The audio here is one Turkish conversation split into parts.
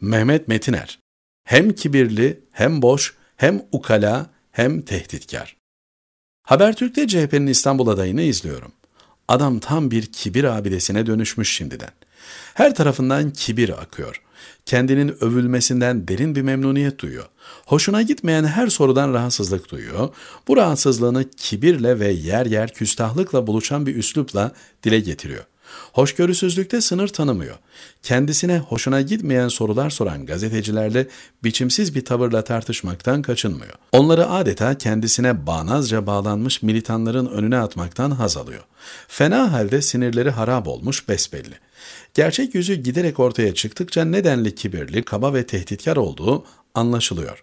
Mehmet Metiner hem kibirli, hem boş, hem ukala, hem tehditkar. Habertürk'te CHP'nin İstanbul adayını izliyorum. Adam tam bir kibir abidesine dönüşmüş şimdiden. Her tarafından kibir akıyor. Kendinin övülmesinden derin bir memnuniyet duyuyor. Hoşuna gitmeyen her sorudan rahatsızlık duyuyor. Bu rahatsızlığını kibirle ve yer yer küstahlıkla buluşan bir üslupla dile getiriyor. Hoşgörüsüzlükte sınır tanımıyor. Kendisine hoşuna gitmeyen sorular soran gazetecilerle biçimsiz bir tavırla tartışmaktan kaçınmıyor. Onları adeta kendisine bağnazca bağlanmış militanların önüne atmaktan haz alıyor. Fena halde sinirleri harap olmuş besbelli. Gerçek yüzü giderek ortaya çıktıkça nedenli kibirli, kaba ve tehditkar olduğu anlaşılıyor.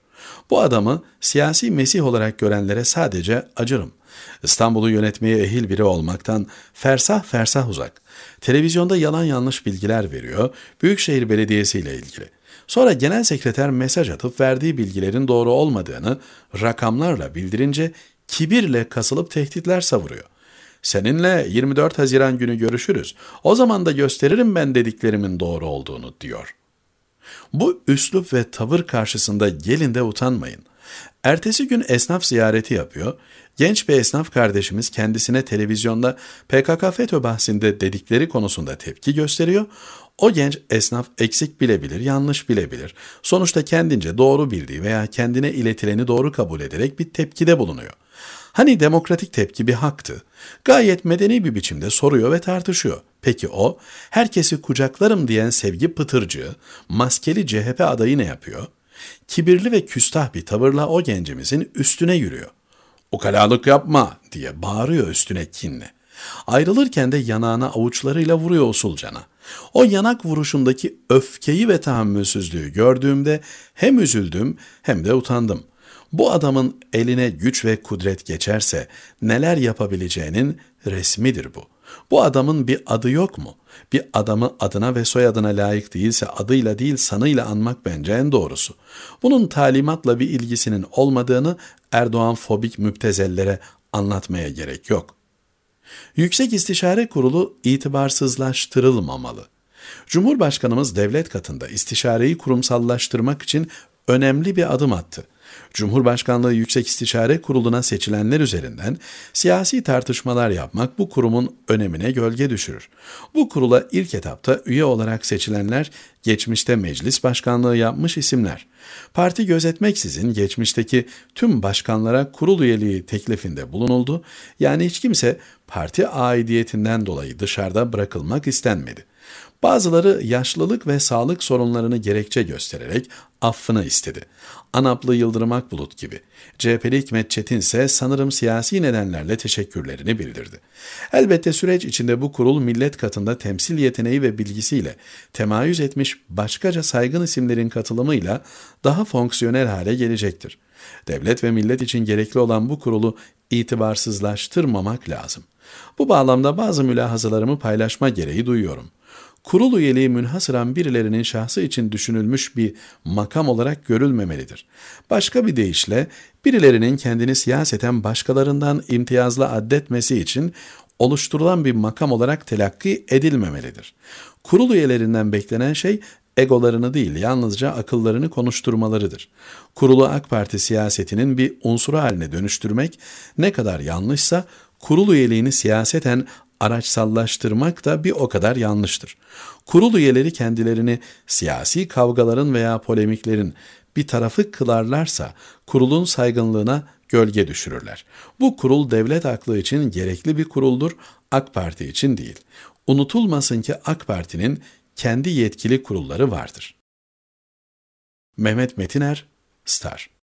Bu adamı siyasi mesih olarak görenlere sadece acırım. İstanbul'u yönetmeye ehil biri olmaktan fersah fersah uzak. Televizyonda yalan yanlış bilgiler veriyor, Büyükşehir Belediyesi ile ilgili. Sonra genel sekreter mesaj atıp verdiği bilgilerin doğru olmadığını rakamlarla bildirince kibirle kasılıp tehditler savuruyor. Seninle 24 Haziran günü görüşürüz. O zaman da gösteririm ben dediklerimin doğru olduğunu diyor.'' Bu üslup ve tavır karşısında gelin de utanmayın. Ertesi gün esnaf ziyareti yapıyor. Genç bir esnaf kardeşimiz kendisine televizyonda PKK FETÖ bahsinde dedikleri konusunda tepki gösteriyor. O genç esnaf eksik bilebilir, yanlış bilebilir. Sonuçta kendince doğru bildiği veya kendine iletileni doğru kabul ederek bir tepkide bulunuyor. Hani demokratik tepki bir haktı. Gayet medeni bir biçimde soruyor ve tartışıyor. Peki o, herkesi kucaklarım diyen sevgi pıtırcı, maskeli CHP adayı ne yapıyor? Kibirli ve küstah bir tavırla o gencimizin üstüne yürüyor. Ukalalık yapma diye bağırıyor üstüne kinle. Ayrılırken de yanağına avuçlarıyla vuruyor usulcana. O yanak vuruşundaki öfkeyi ve tahammülsüzlüğü gördüğümde hem üzüldüm hem de utandım. Bu adamın eline güç ve kudret geçerse neler yapabileceğinin resmidir bu.'' Bu adamın bir adı yok mu? Bir adamı adına ve soyadına layık değilse adıyla değil sanıyla anmak bence en doğrusu. Bunun talimatla bir ilgisinin olmadığını Erdoğan fobik müptezellere anlatmaya gerek yok. Yüksek İstişare Kurulu itibarsızlaştırılmamalı. Cumhurbaşkanımız devlet katında istişareyi kurumsallaştırmak için önemli bir adım attı. Cumhurbaşkanlığı Yüksek İstişare Kurulu'na seçilenler üzerinden siyasi tartışmalar yapmak bu kurumun önemine gölge düşürür. Bu kurula ilk etapta üye olarak seçilenler geçmişte meclis başkanlığı yapmış isimler. Parti gözetmeksizin geçmişteki tüm başkanlara kurul üyeliği teklifinde bulunuldu. Yani hiç kimse parti aidiyetinden dolayı dışarıda bırakılmak istenmedi. Bazıları yaşlılık ve sağlık sorunlarını gerekçe göstererek affını istedi. Anaplı Yıldırım Bulut gibi. CHP'li Hikmet Çetin ise sanırım siyasi nedenlerle teşekkürlerini bildirdi. Elbette süreç içinde bu kurul millet katında temsil yeteneği ve bilgisiyle temayüz etmiş başkaca saygın isimlerin katılımıyla daha fonksiyonel hale gelecektir. Devlet ve millet için gerekli olan bu kurulu itibarsızlaştırmamak lazım. Bu bağlamda bazı mülahazalarımı paylaşma gereği duyuyorum.'' kurul üyeliği münhasıran birilerinin şahsı için düşünülmüş bir makam olarak görülmemelidir. Başka bir deyişle birilerinin kendini siyaseten başkalarından imtiyazla addetmesi için oluşturulan bir makam olarak telakki edilmemelidir. Kurul üyelerinden beklenen şey egolarını değil yalnızca akıllarını konuşturmalarıdır. Kurulu AK Parti siyasetinin bir unsuru haline dönüştürmek ne kadar yanlışsa kurul üyeliğini siyaseten araçsallaştırmak da bir o kadar yanlıştır. Kurul üyeleri kendilerini siyasi kavgaların veya polemiklerin bir tarafı kılarlarsa kurulun saygınlığına gölge düşürürler. Bu kurul devlet aklı için gerekli bir kuruldur, AK Parti için değil. Unutulmasın ki AK Parti'nin kendi yetkili kurulları vardır. Mehmet Metiner, Star